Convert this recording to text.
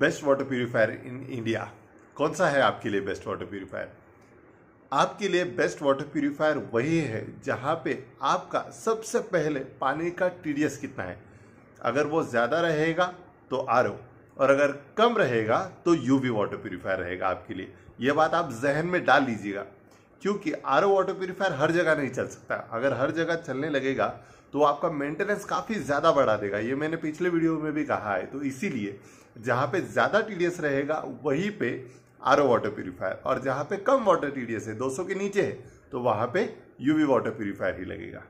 best water purifier in India कौन सा है आपके लिए बेस्ट वाटर प्योरीफायर आपके लिए बेस्ट वाटर प्योरीफायर वही है जहाँ पे आपका सबसे पहले पानी का टी कितना है अगर वो ज़्यादा रहेगा तो आर और अगर कम रहेगा तो यू वाटर प्योरीफायर रहेगा आपके लिए ये बात आप जहन में डाल लीजिएगा क्योंकि आर ओ वाटर प्योरीफायर हर जगह नहीं चल सकता अगर हर जगह चलने लगेगा तो आपका मेंटेनेंस काफ़ी ज़्यादा बढ़ा देगा ये मैंने पिछले वीडियो में भी कहा है तो इसीलिए जहाँ पे ज़्यादा टी रहेगा वहीं पे आर ओ वाटर प्योरीफायर और जहाँ पे कम वाटर टी है 200 के नीचे है तो वहाँ पे यूवी वाटर प्योरीफायर ही लगेगा